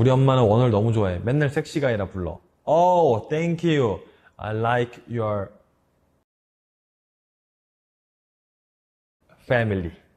우리 엄마는 원을 너무 좋아해. 맨날 섹시가이라 불러. Oh, thank you. I like your family.